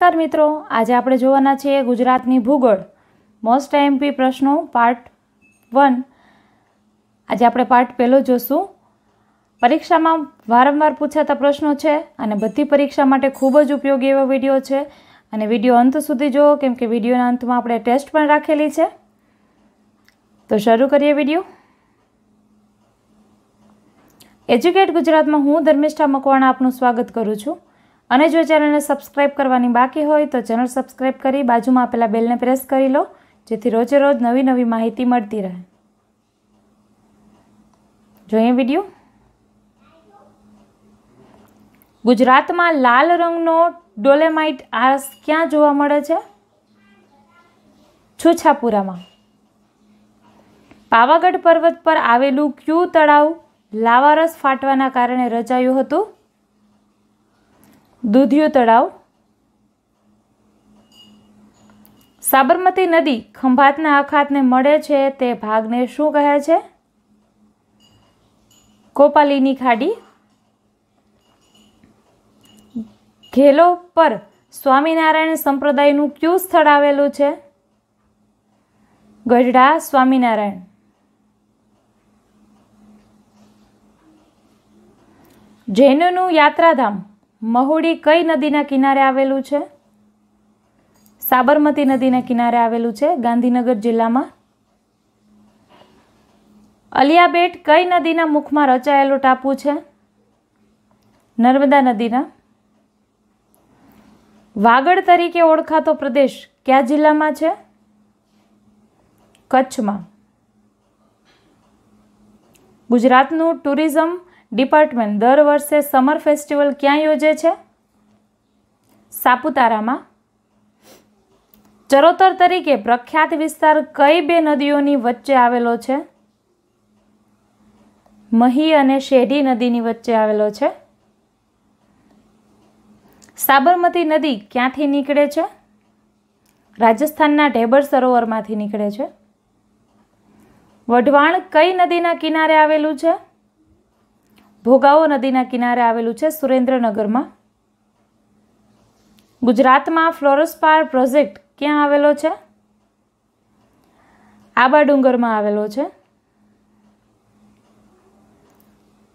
નમસ્કાર મિત્રો આજે આપણે જોવાના છીએ ગુજરાતની ભૂગોળ મોસ્ટ એમપી પ્રશ્નો પાર્ટ વન આજે આપણે પાર્ટ પહેલો જોશું પરીક્ષામાં વારંવાર પૂછાતા પ્રશ્નો છે અને બધી પરીક્ષા માટે ખૂબ જ ઉપયોગી એવો વિડીયો છે અને વિડીયો અંત સુધી જુઓ કેમ કે વિડીયોના અંતમાં આપણે ટેસ્ટ પણ રાખેલી છે તો શરૂ કરીએ વિડીયો એજ્યુકેટ ગુજરાતમાં હું ધર્મિષ્ઠા મકવાણા આપનું સ્વાગત કરું છું અને જો ચેનલને સબસ્ક્રાઈબ કરવાની બાકી હોય તો ચેનલ સબસ્ક્રાઈબ કરી બાજુમાં આપેલા બેલને પ્રેસ કરી લો જેથી રોજે રોજ નવી નવી માહિતી મળતી રહે જોઈએ વિડીયો ગુજરાતમાં લાલ રંગનો ડોલેમાઇટ આર્સ ક્યાં જોવા મળે છે છુછાપુરામાં પાવાગઢ પર્વત પર આવેલું ક્યુ તળાવ લાવારસ ફાટવાના કારણે રચાયું હતું દૂધિયો તળાવ સાબરમતી નદી ખંભાતના આખાતને મળે છે તે ભાગને શું કહે છે કોપાલીની ખાડી ઘેલો પર સ્વામિનારાયણ સંપ્રદાયનું કયું સ્થળ આવેલું છે ગઢડા સ્વામિનારાયણ જૈનનું યાત્રાધામ મહુડી કઈ નદીના કિનારે આવેલું છે સાબરમતી નદીના કિનારે આવેલું છે ગાંધીનગર જિલ્લામાં અલિયાબેટ કઈ નદીના મુખમાં રચાયેલો ટાપુ છે નર્મદા નદીના વાગડ તરીકે ઓળખાતો પ્રદેશ કયા જિલ્લામાં છે કચ્છમાં ગુજરાતનું ટુરિઝમ ડિપાર્ટમેન્ટ દર વર્ષે સમર ફેસ્ટિવલ ક્યાં યોજે છે સાપુતારામાં ચરોતર તરીકે પ્રખ્યાત વિસ્તાર કઈ બે નદીઓની વચ્ચે આવેલો છે મહી અને શેઢી નદીની વચ્ચે આવેલો છે સાબરમતી નદી ક્યાંથી નીકળે છે રાજસ્થાનના ઢેબર સરોવરમાંથી નીકળે છે વઢવાણ કઈ નદીના કિનારે આવેલું છે ભોગાવો નદીના કિનારે આવેલું છે સુરેન્દ્રનગરમાં ગુજરાતમાં ફ્લોરસપાર પ્રોજેક્ટ ક્યાં આવેલો છે આબા ડુંગરમાં આવેલો છે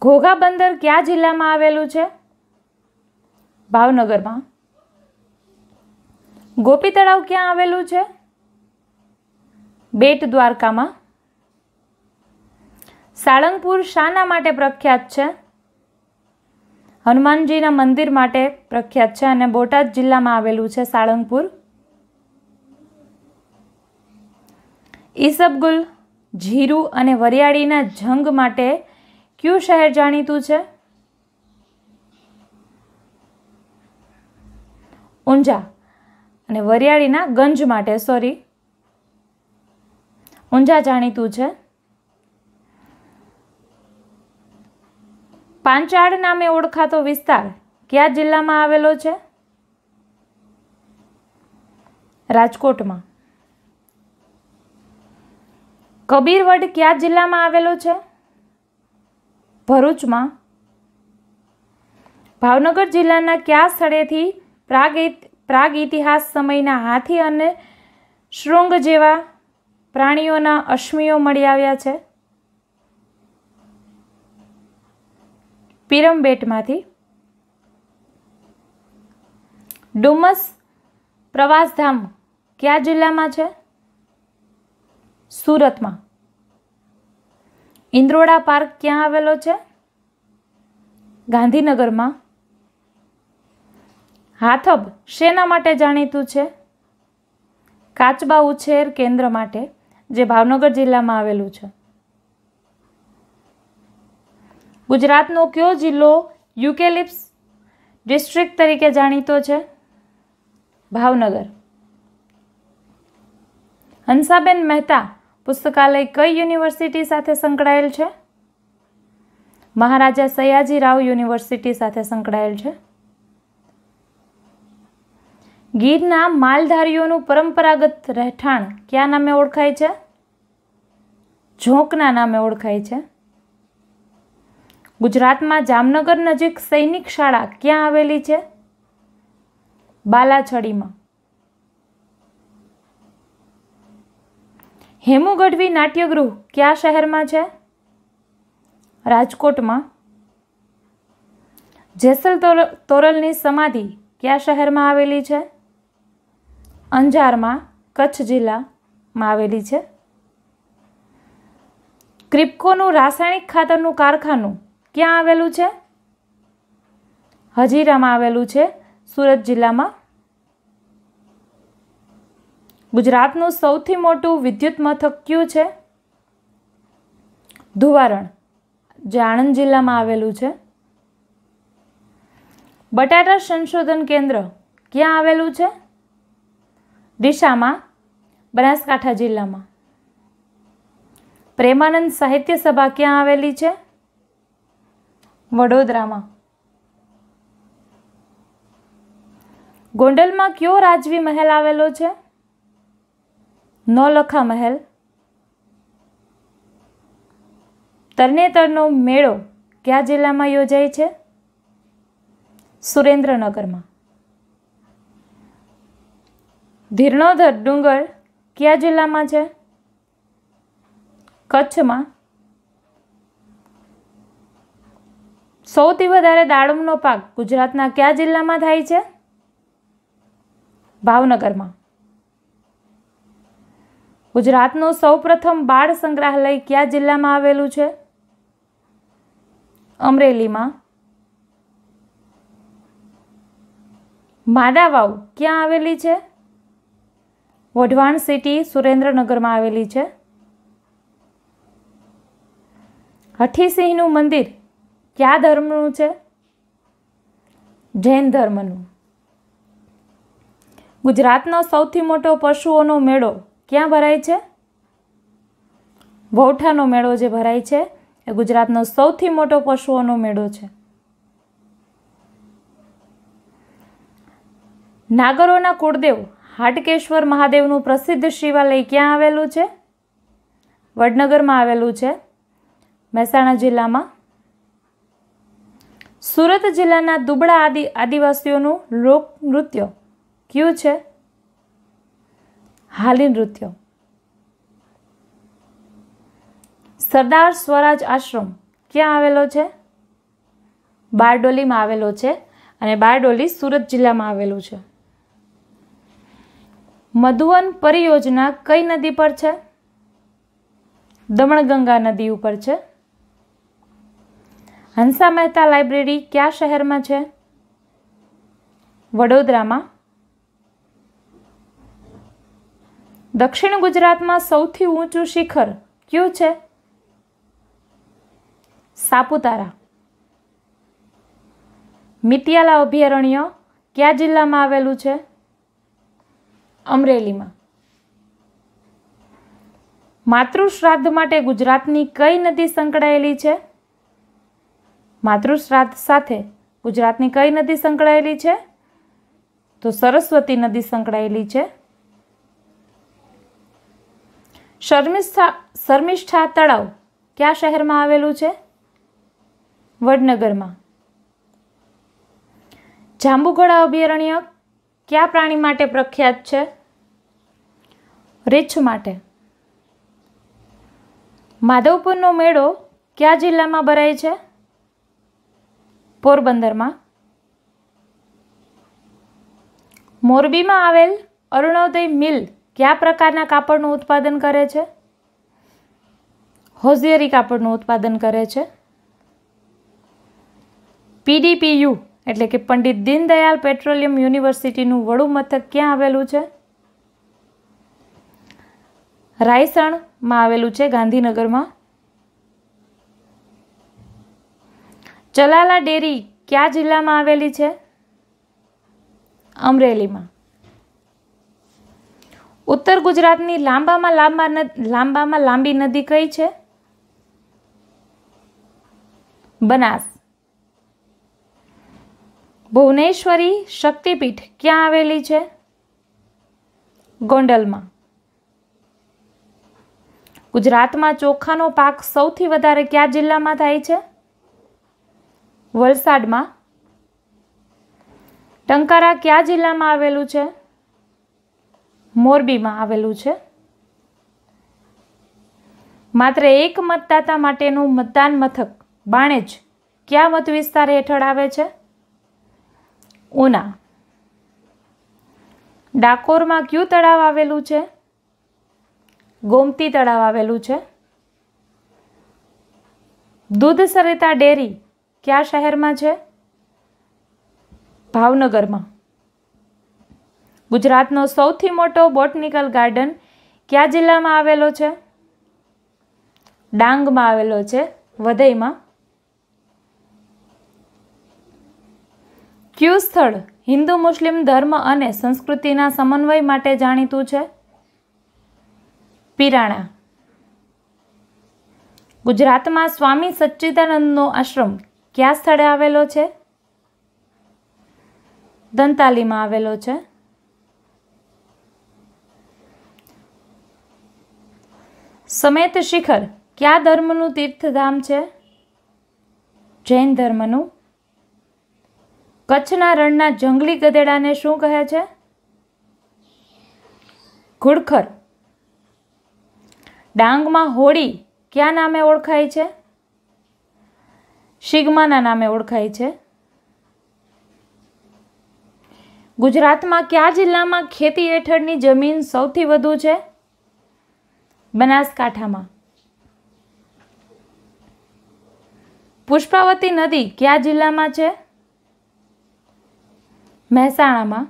ઘોઘા બંદર કયા જિલ્લામાં આવેલું છે ભાવનગરમાં ગોપી તળાવ ક્યાં આવેલું છે બેટ દ્વારકામાં સાળંગપુર શાના માટે પ્રખ્યાત છે હનુમાનજીના મંદિર માટે પ્રખ્યાત છે અને બોટાદ જિલ્લામાં આવેલું છે સાળંગપુર ઈસબગુલ જીરું અને વરિયાળીના જંગ માટે કયું શહેર જાણીતું છે ઊંઝા અને વરિયાળીના ગંજ માટે સોરી ઊંઝા જાણીતું છે પાંચાળ નામે ઓળખાતો વિસ્તાર કયા જિલ્લામાં આવેલો છે રાજકોટમાં કબીરવડ કયા જિલ્લામાં આવેલો છે ભરૂચમાં ભાવનગર જિલ્લાના કયા સ્થળેથી પ્રાગ પ્રાગ ઇતિહાસ સમયના હાથી અને શૃંગ જેવા પ્રાણીઓના અશ્મિઓ મળી આવ્યા છે પિરમબેટમાંથી ડુમસ પ્રવાસધામ કયા જિલ્લામાં છે સુરતમાં ઇન્દ્રોડા પાર્ક ક્યાં આવેલો છે ગાંધીનગરમાં હાથબ શેના માટે જાણીતું છે કાચબા ઉછેર કેન્દ્ર માટે જે ભાવનગર જિલ્લામાં આવેલું છે ગુજરાતનો કયો જિલ્લો યુકેલિપ્સ ડિસ્ટ્રિક્ટ તરીકે જાણીતો છે ભાવનગર હંસાબેન મહેતા પુસ્તકાલય કઈ યુનિવર્સિટી સાથે સંકળાયેલ છે મહારાજા સયાજીરાવ યુનિવર્સિટી સાથે સંકળાયેલ છે ગીરના માલધારીઓનું પરંપરાગત રહેઠાણ કયા નામે ઓળખાય છે ઝોંકના નામે ઓળખાય છે ગુજરાતમાં જામનગર નજીક સૈનિક શાળા ક્યાં આવેલી છે બાલાછડીમાં હેમુ ગઢવી નાટ્યગૃહ કયા શહેરમાં છે રાજકોટમાં જેસલ તોરલની સમાધિ કયા શહેરમાં આવેલી છે અંજારમાં કચ્છ જિલ્લામાં આવેલી છે ક્રિપ્કોનું રાસાયણિક ખાતરનું કારખાનું ક્યાં આવેલું છે હજીરામાં આવેલું છે સુરત જિલ્લામાં ગુજરાતનું સૌથી મોટું વિદ્યુત મથક કયું છે ધુવારણ જે આણંદ જિલ્લામાં આવેલું છે બટાટા સંશોધન કેન્દ્ર ક્યાં આવેલું છે દિશામાં બનાસકાંઠા જિલ્લામાં પ્રેમાનંદ સાહિત્ય સભા ક્યાં આવેલી છે વડોદરામાં ગોંડલમાં કયો રાજવી મહેલ આવેલો છે નોલખા મહેલ તરણેતરનો મેળો કયા જિલ્લામાં યોજાય છે સુરેન્દ્રનગરમાં ધીરણોધર ડુંગર કયા જિલ્લામાં છે કચ્છમાં સૌથી વધારે દાડમનો પાક ગુજરાતના કયા જિલ્લામાં થાય છે ભાવનગરમાં ગુજરાતનું સૌપ્રથમ બાળ સંગ્રહાલય કયા જિલ્લામાં આવેલું છે અમરેલીમાં માદાવાવ ક્યાં આવેલી છે વઢવાણ સિટી સુરેન્દ્રનગરમાં આવેલી છે હઠીસિંહનું મંદિર કયા ધર્મનું છે જૈન ધર્મનું ગુજરાતનો સૌથી મોટો પશુઓનો મેળો ક્યાં ભરાય છે વૌઠાનો મેળો જે ભરાય છે એ ગુજરાતનો સૌથી મોટો પશુઓનો મેળો છે નાગરોના કુળદેવ હાટકેશ્વર મહાદેવનું પ્રસિદ્ધ શિવાલય ક્યાં આવેલું છે વડનગરમાં આવેલું છે મહેસાણા જિલ્લામાં સુરત જિલ્લાના દુબળા આદિ આદિવાસીઓનું લોક નૃત્ય કયું છે હાલી નૃત્ય સરદાર સ્વરાજ આશ્રમ ક્યાં આવેલો છે બારડોલીમાં આવેલો છે અને બારડોલી સુરત જિલ્લામાં આવેલું છે મધુવન પરિયોજના કઈ નદી પર છે દમણગંગા નદી ઉપર છે હંસા મહેતા લાઇબ્રેરી કયા શહેરમાં છે વડોદરામાં દક્ષિણ ગુજરાતમાં સૌથી ઊંચું શિખર ક્યું છે સાપુતારા મિતિયાલા અભયારણ્ય કયા જિલ્લામાં આવેલું છે અમરેલીમાં માતૃ શ્રાદ્ધ માટે ગુજરાતની કઈ નદી સંકળાયેલી છે માતૃશ્રાદ્ધ સાથે ગુજરાતની કઈ નદી સંકળાયેલી છે તો સરસ્વતી નદી સંકળાયેલી છે શર્મિષ્ઠા શર્મિષ્ઠા તળાવ કયા શહેરમાં આવેલું છે વડનગરમાં જાંબુઘોડા અભયારણ્ય કયા પ્રાણી માટે પ્રખ્યાત છે રીછ માટે માધવપુરનો મેળો કયા જિલ્લામાં ભરાય છે પોરબંદરમાં મોરબીમાં આવેલ અરુણોદય મિલ કયા પ્રકારના કાપડનું ઉત્પાદન કરે છે હોઝિયરી કાપડનું ઉત્પાદન કરે છે પીડીપીયુ એટલે કે પંડિત દીનદયાલ પેટ્રોલિયમ યુનિવર્સિટીનું વડું મથક ક્યાં આવેલું છે રાયસણમાં આવેલું છે ગાંધીનગરમાં ચલાલા ડેરી કયા જિલ્લામાં આવેલી છે અમરેલીમાં ઉત્તર ગુજરાતની લાંબામાં લાંબા લાંબામાં લાંબી નદી કઈ છે બનાસ ભુવનેશ્વરી શક્તિપીઠ ક્યાં આવેલી છે ગોંડલમાં ગુજરાતમાં ચોખાનો પાક સૌથી વધારે કયા જિલ્લામાં થાય છે વલસાડમાં ટંકારા કયા જિલ્લામાં આવેલું છે મોરબીમાં આવેલું છે માત્ર એક મતદાતા માટેનું મતદાન મથક બાણેજ કયા મત વિસ્તાર હેઠળ આવે છે ઉના ડાકોરમાં કયું તળાવ આવેલું છે ગોમતી તળાવ આવેલું છે દૂધ સરિતા ડેરી કયા શહેરમાં છે ભાવનગરમાં ગુજરાતનો સૌથી મોટો બોટનિકલ ગાર્ડન કયા જિલ્લામાં આવેલો છે ડાંગમાં આવેલો છે વધઈમાં ક્યુ સ્થળ હિન્દુ મુસ્લિમ ધર્મ અને સંસ્કૃતિના સમન્વય માટે જાણીતું છે પિરાણા ગુજરાતમાં સ્વામી સચ્ચિદાનંદનો આશ્રમ કયા સ્થળે આવેલો છે દંતાલીમાં આવેલો છે સમેત શિખર કયા ધર્મનું તીર્થધામ છે જૈન ધર્મનું કચ્છના રણના જંગલી ગધેડાને શું કહે છે ઘુડખર ડાંગમાં હોળી ક્યાં નામે ઓળખાય છે શિગમાના નામે ઓળખાય છે ગુજરાતમાં કયા જિલ્લામાં ખેતી હેઠળની જમીન સૌથી વધુ છે બનાસકાંઠામાં પુષ્પાવતી નદી કયા જિલ્લામાં છે મહેસાણામાં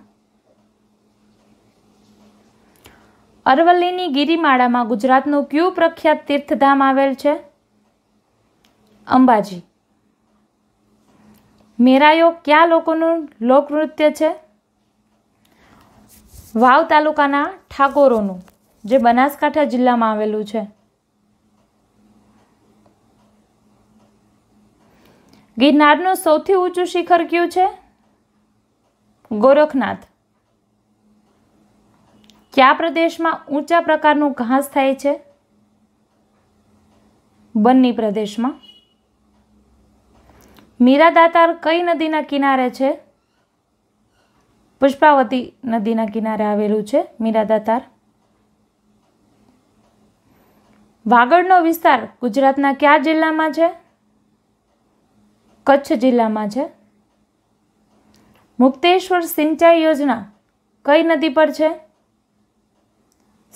અરવલ્લીની ગિરિમાળામાં ગુજરાતનું કયું પ્રખ્યાત તીર્થધામ આવેલ છે અંબાજી મેરાયો કયા લોકોનું લોકનૃત્ય છે વાવ તાલુકાના ઠાકોરોનું જે બનાસકાંઠા જિલ્લામાં આવેલું છે ગિરનારનું સૌથી ઊંચું શિખર કયું છે ગોરખનાથ કયા પ્રદેશમાં ઊંચા પ્રકારનું ઘાસ થાય છે બન્ની પ્રદેશમાં મીરા દાતાર કઈ નદીના કિનારે છે પુષ્પાવતી નદીના કિનારે આવેલું છે મીરા દાતાર વાગડનો વિસ્તાર ગુજરાતના કયા જિલ્લામાં છે કચ્છ જિલ્લામાં છે મુક્તેશ્વર સિંચાઈ યોજના કઈ નદી પર છે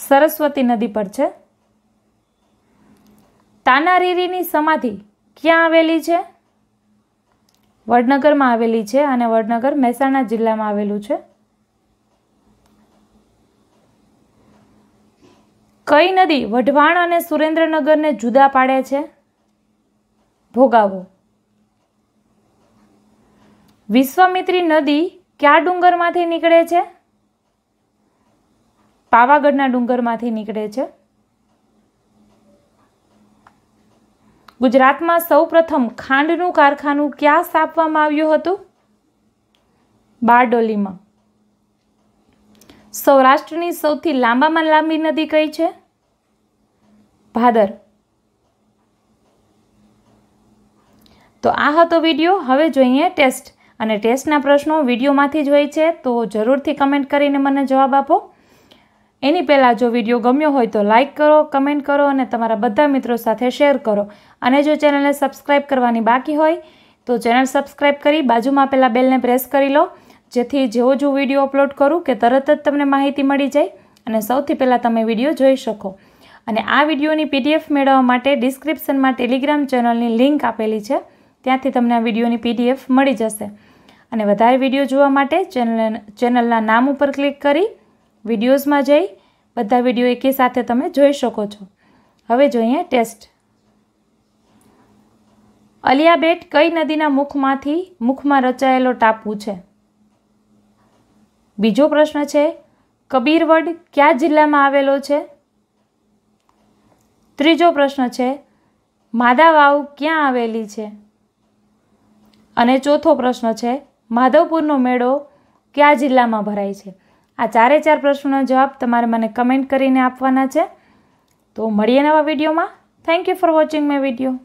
સરસ્વતી નદી પર છે તાનારીરીની સમાધિ ક્યાં આવેલી છે વડનગરમાં આવેલી છે અને વડનગર મહેસાણા જિલ્લામાં આવેલું છે કઈ નદી વઢવાણ અને સુરેન્દ્રનગરને જુદા પાડે છે ભોગાવો વિશ્વામિત્રી નદી કયા ડુંગરમાંથી નીકળે છે પાવાગઢના ડુંગરમાંથી નીકળે છે ગુજરાતમાં સૌપ્રથમ ખાંડનું કારખાનું ક્યાં સ્થાપવામાં આવ્યું હતું બારડોલીમાં સૌરાષ્ટ્રની સૌથી લાંબામાં લાંબી નદી કઈ છે ભાદર તો આ હતો વિડીયો હવે જોઈએ ટેસ્ટ અને ટેસ્ટના પ્રશ્નો વિડીયોમાંથી જ હોય છે તો જરૂરથી કમેન્ટ કરીને મને જવાબ આપો એની પહેલાં જો વિડીયો ગમ્યો હોય તો લાઇક કરો કમેન્ટ કરો અને તમારા બધા મિત્રો સાથે શેર કરો અને જો ચેનલને સબસ્ક્રાઈબ કરવાની બાકી હોય તો ચેનલ સબસ્ક્રાઇબ કરી બાજુમાં પહેલાં બેલને પ્રેસ કરી લો જેથી જેવો જ વિડીયો અપલોડ કરું કે તરત જ તમને માહિતી મળી જાય અને સૌથી પહેલાં તમે વિડીયો જોઈ શકો અને આ વિડીયોની પીડીએફ મેળવવા માટે ડિસ્ક્રિપ્શનમાં ટેલિગ્રામ ચેનલની લિંક આપેલી છે ત્યાંથી તમને આ વિડીયોની પીડીએફ મળી જશે અને વધારે વિડીયો જોવા માટે ચેનલ ચેનલના નામ ઉપર ક્લિક કરી વિડીયોઝમાં જઈ બધા વિડીયો એકી સાથે તમે જોઈ શકો છો હવે જોઈએ ટેસ્ટ અલિયા બેટ કઈ નદીના મુખમાંથી મુખમાં રચાયેલો ટાપુ છે બીજો પ્રશ્ન છે કબીરવડ કયા જિલ્લામાં આવેલો છે ત્રીજો પ્રશ્ન છે માદા વાવ ક્યાં આવેલી છે અને ચોથો પ્રશ્ન છે માધવપુરનો મેળો કયા જિલ્લામાં ભરાય છે આ ચારે ચાર પ્રશ્નોનો જવાબ તમારે મને કમેન્ટ કરીને આપવાના છે તો મળીએ નવા વિડીયોમાં thank you for watching my video